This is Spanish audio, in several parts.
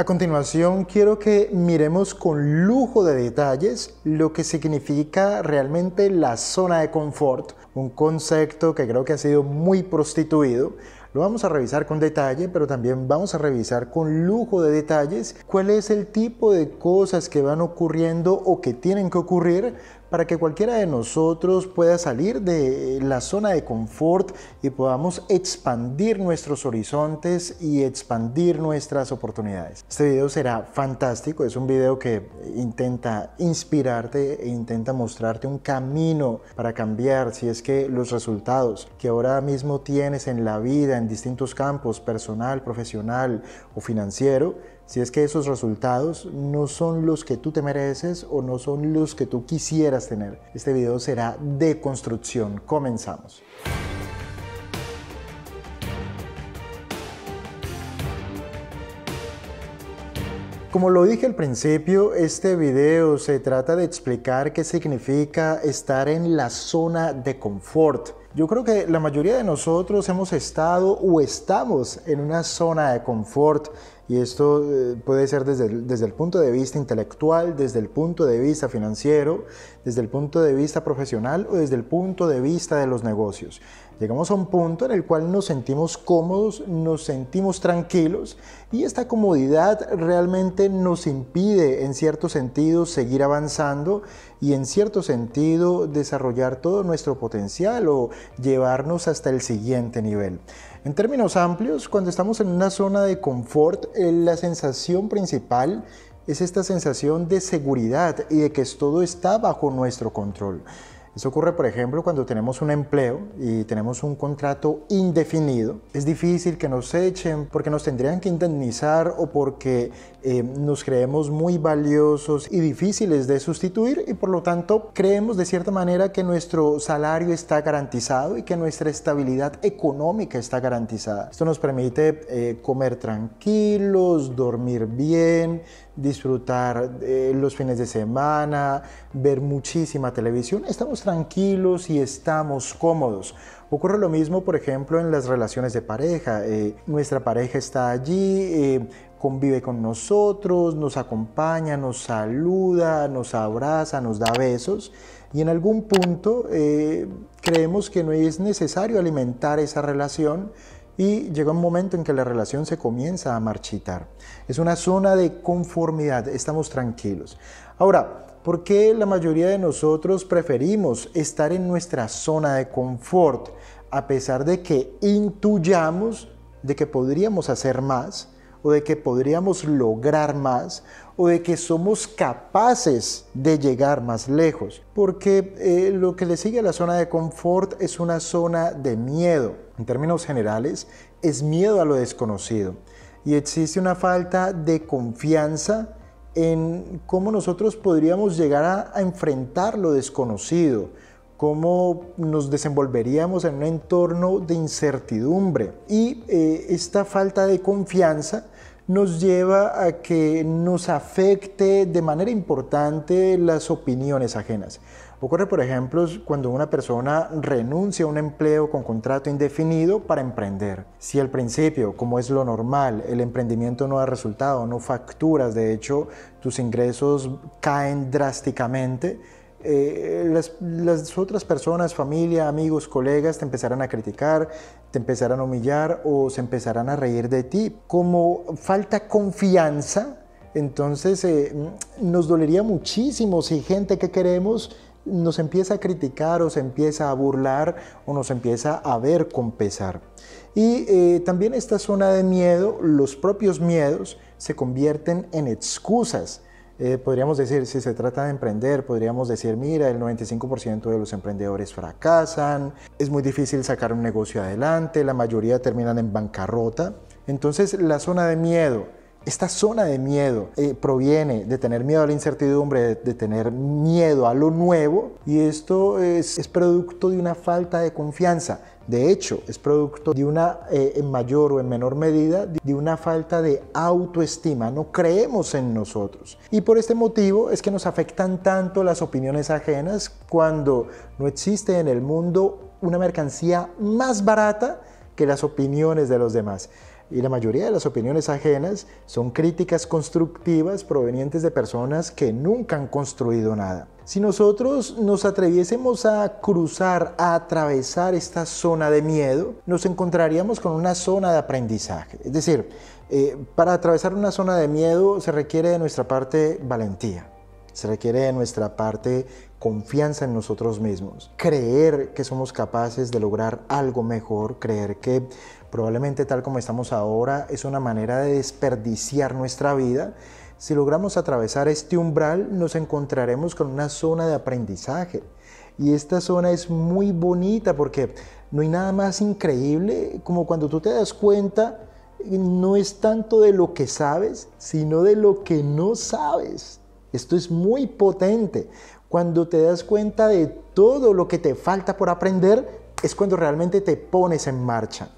A continuación, quiero que miremos con lujo de detalles lo que significa realmente la zona de confort, un concepto que creo que ha sido muy prostituido. Lo vamos a revisar con detalle, pero también vamos a revisar con lujo de detalles cuál es el tipo de cosas que van ocurriendo o que tienen que ocurrir para que cualquiera de nosotros pueda salir de la zona de confort y podamos expandir nuestros horizontes y expandir nuestras oportunidades. Este video será fantástico, es un video que intenta inspirarte e intenta mostrarte un camino para cambiar si es que los resultados que ahora mismo tienes en la vida, en distintos campos, personal, profesional o financiero, si es que esos resultados no son los que tú te mereces o no son los que tú quisieras tener. Este video será de construcción. Comenzamos. Como lo dije al principio, este video se trata de explicar qué significa estar en la zona de confort. Yo creo que la mayoría de nosotros hemos estado o estamos en una zona de confort y esto eh, puede ser desde el, punto de vista intelectual, desde el punto de vista financiero, desde el punto de vista profesional o desde el punto de vista de los negocios. Llegamos a un punto en el cual nos sentimos cómodos, nos sentimos tranquilos y esta comodidad realmente nos impide en cierto sentido seguir avanzando y en cierto sentido desarrollar todo nuestro potencial o llevarnos hasta el siguiente nivel. En términos amplios, cuando estamos en una zona de confort, eh, la sensación principal es esta sensación de seguridad y de que todo está bajo nuestro control. Eso ocurre, por ejemplo, cuando tenemos un empleo y tenemos un contrato indefinido. Es difícil que nos echen porque nos tendrían que indemnizar o porque eh, nos creemos muy valiosos y difíciles de sustituir y por lo tanto creemos de cierta manera que nuestro salario está garantizado y que nuestra estabilidad económica está garantizada. Esto nos permite eh, comer tranquilos, dormir bien, disfrutar eh, los fines de semana, ver muchísima televisión, estamos tranquilos y estamos cómodos. Ocurre lo mismo, por ejemplo, en las relaciones de pareja. Eh, nuestra pareja está allí, eh, convive con nosotros, nos acompaña, nos saluda, nos abraza, nos da besos y en algún punto creemos que no es necesario alimentar esa relación y llega un momento en que la relación se comienza a marchitar. Es una zona de conformidad, estamos tranquilos. Ahora, ¿por qué la mayoría de nosotros preferimos estar en nuestra zona de confort a pesar de que intuyamos de que podríamos hacer más? o de que podríamos lograr más o de que somos capaces de llegar más lejos, porque eh, lo que le sigue a la zona de confort es una zona de miedo. En términos generales, es miedo a lo desconocido y existe una falta de confianza en cómo nosotros podríamos llegar a enfrentar lo desconocido, cómo nos desenvolveríamos en un entorno de incertidumbre. Y eh, esta falta de confianza nos lleva a que nos afecte de manera importante las opiniones ajenas. Ocurre, por ejemplo, cuando una persona renuncia a un empleo con contrato indefinido para emprender. Si al principio, como es lo normal, el emprendimiento no da resultado, no facturas, de hecho, tus ingresos caen drásticamente, eh, las, otras personas, familia, amigos, colegas, te empezarán a criticar, te empezarán a humillar o se empezarán a reír de ti. Como falta confianza, entonces eh, nos dolería muchísimo si gente que queremos nos empieza a criticar o se empieza a burlar o nos empieza a ver con pesar. Y eh, también esta zona de miedo, los propios miedos, se convierten en excusas eh, podríamos decir, si se trata de emprender, podríamos decir, mira, el 95% de los emprendedores fracasan, es muy difícil sacar un negocio adelante, la mayoría terminan en bancarrota. Entonces, la zona de miedo esta zona de miedo eh, proviene de tener miedo a la incertidumbre, de, tener miedo a lo nuevo y esto es, producto de una falta de confianza. De hecho, es producto de una, eh, en mayor o en menor medida, de una falta de autoestima. No creemos en nosotros. Y por este motivo es que nos afectan tanto las opiniones ajenas cuando no existe en el mundo una mercancía más barata que las opiniones de los demás. Y la mayoría de las opiniones ajenas son críticas constructivas provenientes de personas que nunca han construido nada. Si nosotros nos atreviésemos a cruzar, a atravesar esta zona de miedo, nos encontraríamos con una zona de aprendizaje. Es decir, eh, para atravesar una zona de miedo se requiere de nuestra parte valentía, se requiere de nuestra parte confianza en nosotros mismos, creer que somos capaces de lograr algo mejor, creer que probablemente tal como estamos ahora es una manera de desperdiciar nuestra vida. Si logramos atravesar este umbral, nos encontraremos con una zona de aprendizaje. Y esta zona es muy bonita porque no hay nada más increíble como cuando tú te das cuenta no es tanto de lo que sabes, sino de lo que no sabes. Esto es muy potente. Cuando te das cuenta de todo lo que te falta por aprender, es cuando realmente te pones en marcha.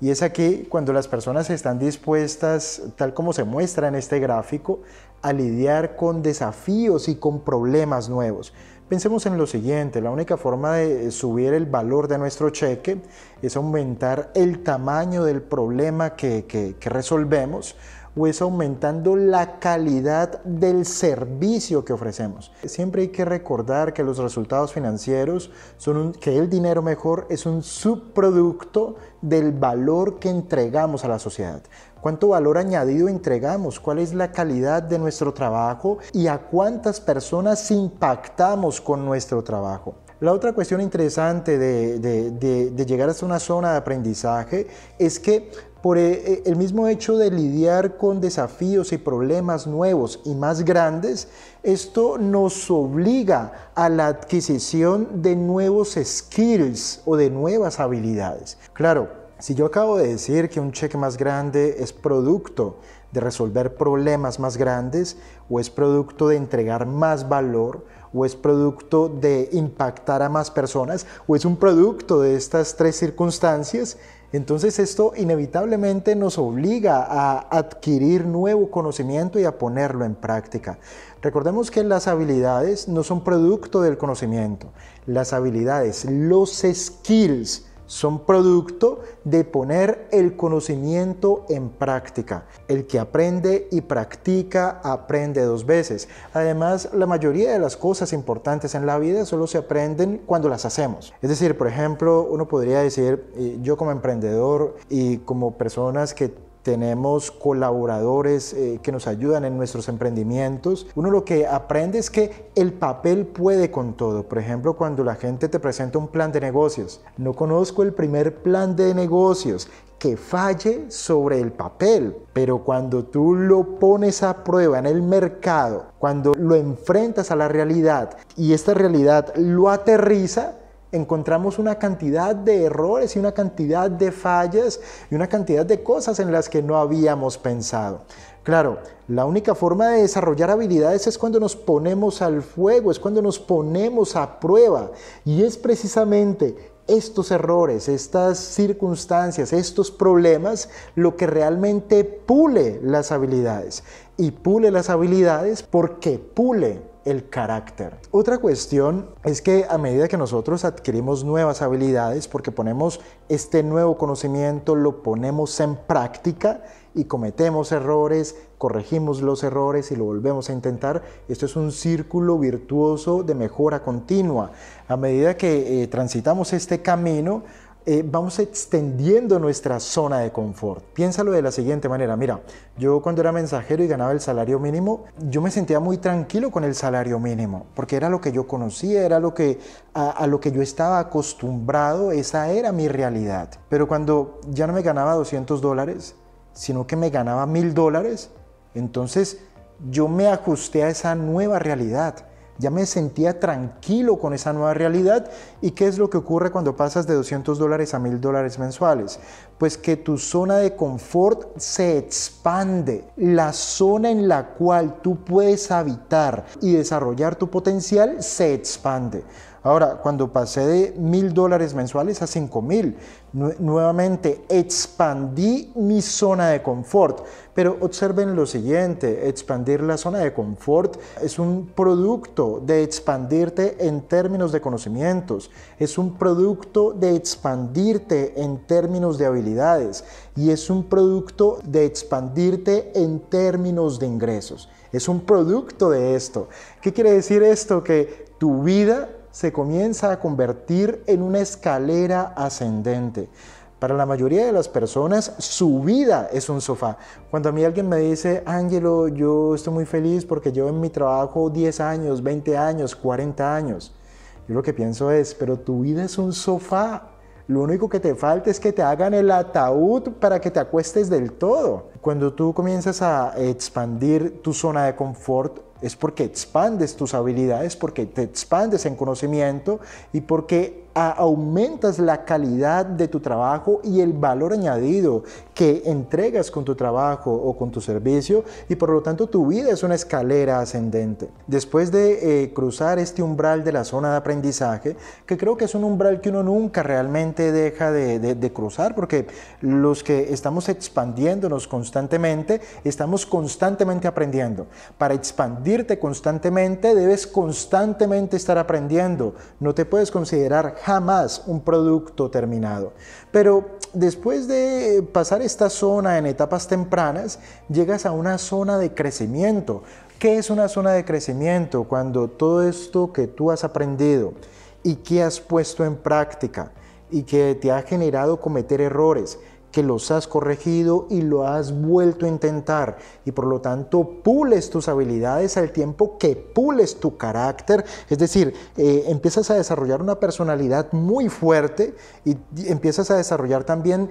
Y es aquí cuando las personas están dispuestas, tal como se muestra en este gráfico, a lidiar con desafíos y con problemas nuevos. Pensemos en lo siguiente, la única forma de subir el valor de nuestro cheque es aumentar el tamaño del problema que, resolvemos o es aumentando la calidad del servicio que ofrecemos. Siempre hay que recordar que los resultados financieros son que el dinero mejor es un subproducto del valor que entregamos a la sociedad. ¿Cuánto valor añadido entregamos? ¿Cuál es la calidad de nuestro trabajo? ¿Y a cuántas personas impactamos con nuestro trabajo? La otra cuestión interesante de, de llegar a una zona de aprendizaje es que por eh, eh, el mismo hecho de lidiar con desafíos y problemas nuevos y más grandes, esto nos obliga a la adquisición de nuevos skills o de nuevas habilidades. Claro, si yo acabo de decir que un cheque más grande es producto de resolver problemas más grandes o es producto de entregar más valor o es producto de impactar a más personas o es un producto de estas tres circunstancias, entonces esto inevitablemente nos obliga a adquirir nuevo conocimiento y a ponerlo en práctica. Recordemos que las habilidades no son producto del conocimiento. Las habilidades, los skills, son producto de poner el conocimiento en práctica. El que aprende y practica, aprende dos veces. Además, la mayoría de las cosas importantes en la vida solo se aprenden cuando las hacemos. Es decir, por ejemplo, uno podría decir, eh, yo como emprendedor y como personas que tenemos colaboradores eh, que nos ayudan en nuestros emprendimientos. Uno lo que aprende es que el papel puede con todo. Por ejemplo, cuando la gente te presenta un plan de negocios, no conozco el primer plan de negocios que falle sobre el papel, pero cuando tú lo pones a prueba en el mercado, cuando lo enfrentas a la realidad y esta realidad lo aterriza, encontramos una cantidad de errores y una cantidad de fallas y una cantidad de cosas en las que no habíamos pensado. Claro, la única forma de desarrollar habilidades es cuando nos ponemos al fuego, es cuando nos ponemos a prueba. Y es precisamente estos errores, estas circunstancias, estos problemas, lo que realmente pule las habilidades. Y pule las habilidades porque pule el carácter. Otra cuestión es que a medida que nosotros adquirimos nuevas habilidades, porque ponemos este nuevo conocimiento, lo ponemos en práctica y cometemos errores, corregimos los errores y lo volvemos a intentar, esto es un círculo virtuoso de mejora continua. A medida que eh, transitamos este camino, eh, vamos extendiendo nuestra zona de confort. Piénsalo de la siguiente manera, mira, yo cuando era mensajero y ganaba el salario mínimo, yo me sentía muy tranquilo con el salario mínimo, porque era lo que yo conocía, era lo que a, lo que yo estaba acostumbrado, esa era mi realidad. Pero cuando ya no me ganaba 200 dólares, sino que me ganaba mil dólares, entonces yo me ajusté a esa nueva realidad ya me sentía tranquilo con esa nueva realidad. ¿Y qué es lo que ocurre cuando pasas de 200 dólares a 1000 dólares mensuales? Pues que tu zona de confort se expande. La zona en la cual tú puedes habitar y desarrollar tu potencial se expande. Ahora, cuando pasé de mil dólares mensuales a cinco mil, nuevamente expandí mi zona de confort. Pero observen lo siguiente, expandir la zona de confort es un producto de expandirte en términos de conocimientos, es un producto de expandirte en términos de habilidades y es un producto de expandirte en términos de ingresos. Es un producto de esto. ¿Qué quiere decir esto? Que tu vida se comienza a convertir en una escalera ascendente. Para la mayoría de las personas, su vida es un sofá. Cuando a mí alguien me dice, Ángelo, yo estoy muy feliz porque llevo en mi trabajo 10 años, 20 años, 40 años, yo lo que pienso es, pero tu vida es un sofá. Lo único que te falta es que te hagan el ataúd para que te acuestes del todo. Cuando tú comienzas a expandir tu zona de confort, es porque expandes tus habilidades, porque te expandes en conocimiento y porque aumentas la calidad de tu trabajo y el valor añadido que entregas con tu trabajo o con tu servicio y por lo tanto tu vida es una escalera ascendente. Después de eh, cruzar este umbral de la zona de aprendizaje, que creo que es un umbral que uno nunca realmente deja de, cruzar porque los que estamos expandiéndonos constantemente, estamos constantemente aprendiendo. Para expandir constantemente, debes constantemente estar aprendiendo. No te puedes considerar jamás un producto terminado. Pero después de pasar esta zona en etapas tempranas, llegas a una zona de crecimiento. ¿Qué es una zona de crecimiento? Cuando todo esto que tú has aprendido y que has puesto en práctica y que te ha generado cometer errores, que los has corregido y lo has vuelto a intentar y por lo tanto pules tus habilidades al tiempo que pules tu carácter, es decir, eh, empiezas a desarrollar una personalidad muy fuerte y empiezas a desarrollar también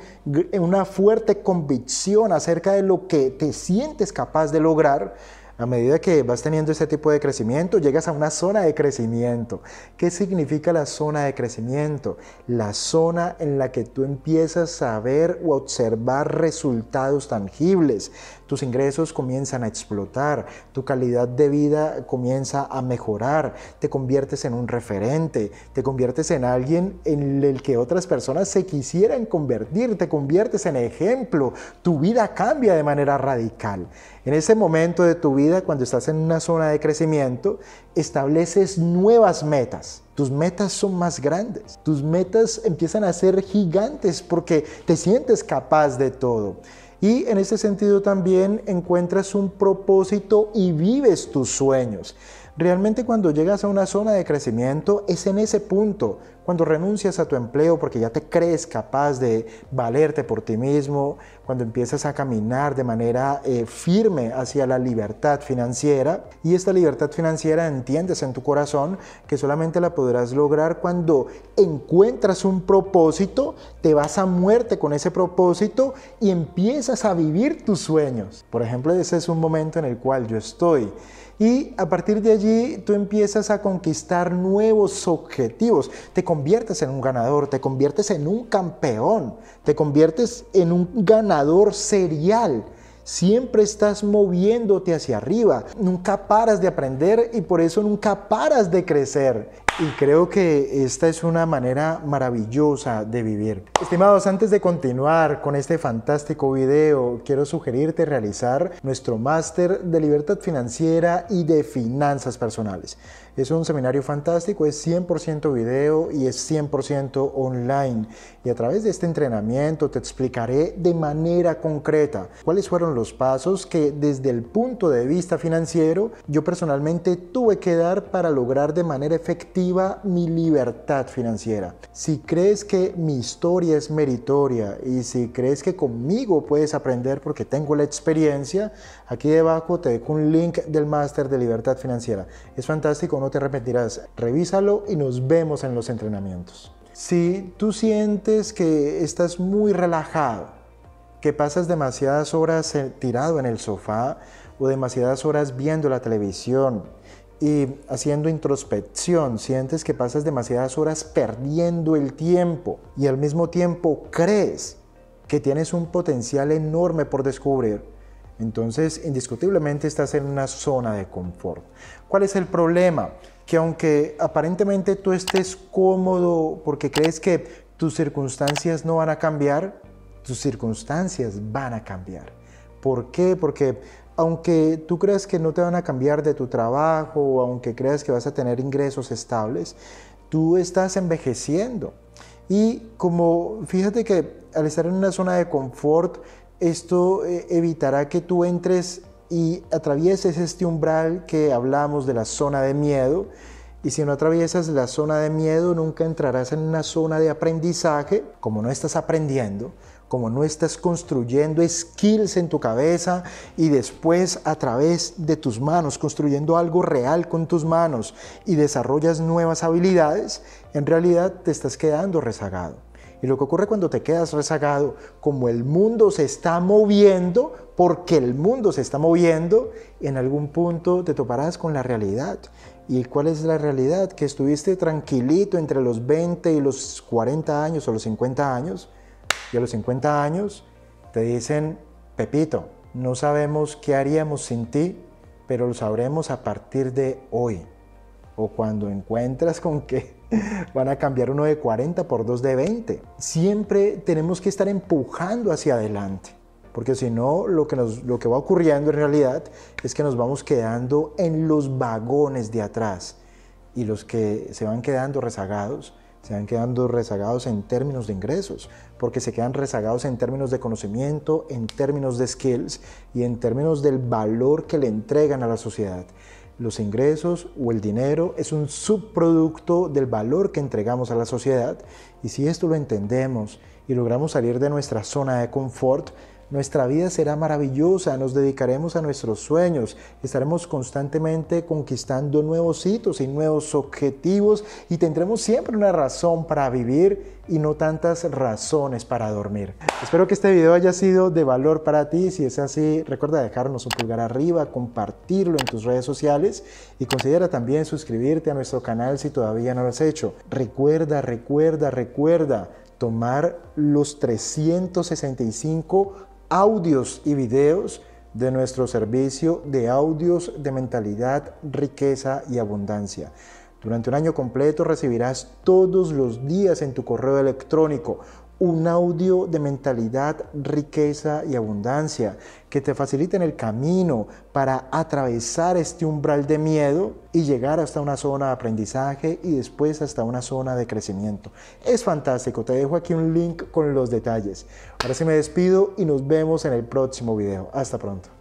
una fuerte convicción acerca de lo que te sientes capaz de lograr a medida que vas teniendo este tipo de crecimiento, llegas a una zona de crecimiento. ¿Qué significa la zona de crecimiento? La zona en la que tú empiezas a ver o observar resultados tangibles tus ingresos comienzan a explotar, tu calidad de vida comienza a mejorar, te conviertes en un referente, te conviertes en alguien en el que otras personas se quisieran convertir, te conviertes en ejemplo, tu vida cambia de manera radical. En ese momento de tu vida, cuando estás en una zona de crecimiento, estableces nuevas metas. Tus metas son más grandes, tus metas empiezan a ser gigantes porque te sientes capaz de todo. Y en ese sentido también encuentras un propósito y vives tus sueños. Realmente cuando llegas a una zona de crecimiento es en ese punto cuando renuncias a tu empleo porque ya te crees capaz de valerte por ti mismo, cuando empiezas a caminar de manera eh, firme hacia la libertad financiera, y esta libertad financiera entiendes en tu corazón que solamente la podrás lograr cuando encuentras un propósito, te vas a muerte con ese propósito y empiezas a vivir tus sueños. Por ejemplo, ese es un momento en el cual yo estoy. Y a partir de allí tú empiezas a conquistar nuevos objetivos, te conviertes en un ganador, te conviertes en un campeón, te conviertes en un ganador serial. Siempre estás moviéndote hacia arriba, nunca paras de aprender y por eso nunca paras de crecer. Y creo que esta es una manera maravillosa de vivir. Estimados, antes de continuar con este fantástico video, quiero sugerirte realizar nuestro máster de libertad financiera y de finanzas personales. Es un seminario fantástico, es 100% video y es 100% online. Y a través de este entrenamiento te explicaré de manera concreta cuáles fueron los pasos que desde el punto de vista financiero yo personalmente tuve que dar para lograr de manera efectiva mi libertad financiera. Si crees que mi historia es meritoria y si crees que conmigo puedes aprender porque tengo la experiencia, aquí debajo te dejo un link del máster de libertad financiera. Es fantástico, no te arrepentirás. Revísalo y nos vemos en los entrenamientos. Si tú sientes que estás muy relajado, que pasas demasiadas horas tirado en el sofá o demasiadas horas viendo la televisión y haciendo introspección, sientes que pasas demasiadas horas perdiendo el tiempo y al mismo tiempo crees que tienes un potencial enorme por descubrir, entonces, indiscutiblemente estás en una zona de confort. ¿Cuál es el problema? Que aunque aparentemente tú estés cómodo porque crees que tus circunstancias no van a cambiar, tus circunstancias van a cambiar. ¿Por qué? Porque aunque tú creas que no te van a cambiar de tu trabajo o aunque creas que vas a tener ingresos estables, tú estás envejeciendo. Y como fíjate que al estar en una zona de confort, esto eh, evitará que tú entres y atravieses este umbral que hablamos de la zona de miedo. Y si no atraviesas la zona de miedo, nunca entrarás en una zona de aprendizaje, como no estás aprendiendo, como no estás construyendo skills en tu cabeza y después a través de tus manos, construyendo algo real con tus manos y desarrollas nuevas habilidades, en realidad te estás quedando rezagado. Y lo que ocurre cuando te quedas rezagado, como el mundo se está moviendo, porque el mundo se está moviendo, en algún punto te toparás con la realidad. ¿Y cuál es la realidad? Que estuviste tranquilito entre los 20 y los 40 años o los 50 años, y a los 50 años te dicen, Pepito, no sabemos qué haríamos sin ti, pero lo sabremos a partir de hoy. O cuando encuentras con que Van a cambiar uno de 40 por dos de 20. Siempre tenemos que estar empujando hacia adelante, porque si no, lo que, lo que va ocurriendo en realidad es que nos vamos quedando en los vagones de atrás y los que se van quedando rezagados se van quedando rezagados en términos de ingresos, porque se quedan rezagados en términos de conocimiento, en términos de skills y en términos del valor que le entregan a la sociedad. Los ingresos o el dinero es un subproducto del valor que entregamos a la sociedad y si esto lo entendemos y logramos salir de nuestra zona de confort, nuestra vida será maravillosa, nos dedicaremos a nuestros sueños, estaremos constantemente conquistando nuevos hitos y nuevos objetivos y tendremos siempre una razón para vivir y no tantas razones para dormir. Espero que este video haya sido de valor para ti. Si es así, recuerda dejarnos un pulgar arriba, compartirlo en tus redes sociales y considera también suscribirte a nuestro canal si todavía no lo has hecho. Recuerda, recuerda, recuerda tomar los 365 audios y videos de nuestro servicio de audios de mentalidad, riqueza y abundancia. Durante un año completo recibirás todos los días en tu correo electrónico un audio de mentalidad, riqueza y abundancia, que te faciliten el camino para atravesar este umbral de miedo y llegar hasta una zona de aprendizaje y después hasta una zona de crecimiento. Es fantástico, te dejo aquí un link con los detalles. Ahora sí me despido y nos vemos en el próximo video. Hasta pronto.